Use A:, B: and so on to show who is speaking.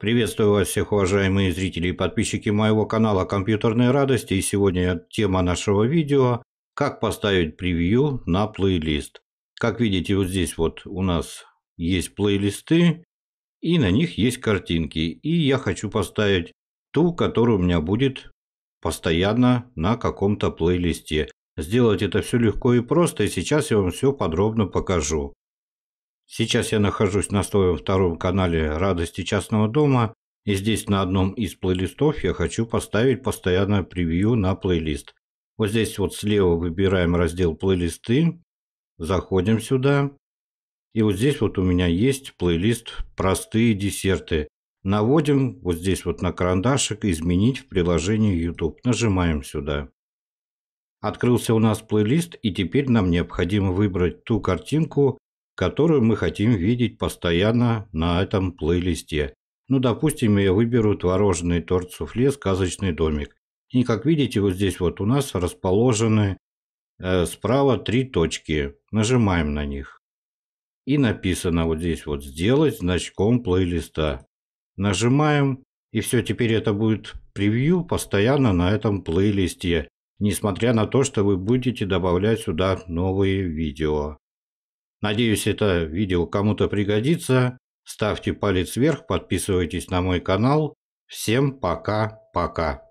A: Приветствую вас всех, уважаемые зрители и подписчики моего канала «Компьютерные радости». И сегодня тема нашего видео – как поставить превью на плейлист. Как видите, вот здесь вот у нас есть плейлисты, и на них есть картинки. И я хочу поставить ту, которая у меня будет постоянно на каком-то плейлисте. Сделать это все легко и просто, и сейчас я вам все подробно покажу. Сейчас я нахожусь на своем втором канале «Радости частного дома», и здесь на одном из плейлистов я хочу поставить постоянное превью на плейлист. Вот здесь вот слева выбираем раздел «Плейлисты», заходим сюда, и вот здесь вот у меня есть плейлист «Простые десерты». Наводим вот здесь вот на карандашик «Изменить в приложении YouTube». Нажимаем сюда. Открылся у нас плейлист, и теперь нам необходимо выбрать ту картинку, которую мы хотим видеть постоянно на этом плейлисте. Ну, допустим, я выберу творожный торт суфле «Сказочный домик». И, как видите, вот здесь вот у нас расположены э, справа три точки. Нажимаем на них. И написано вот здесь вот «Сделать значком плейлиста». Нажимаем, и все, теперь это будет превью постоянно на этом плейлисте, несмотря на то, что вы будете добавлять сюда новые видео. Надеюсь, это видео кому-то пригодится. Ставьте палец вверх, подписывайтесь на мой канал. Всем пока-пока.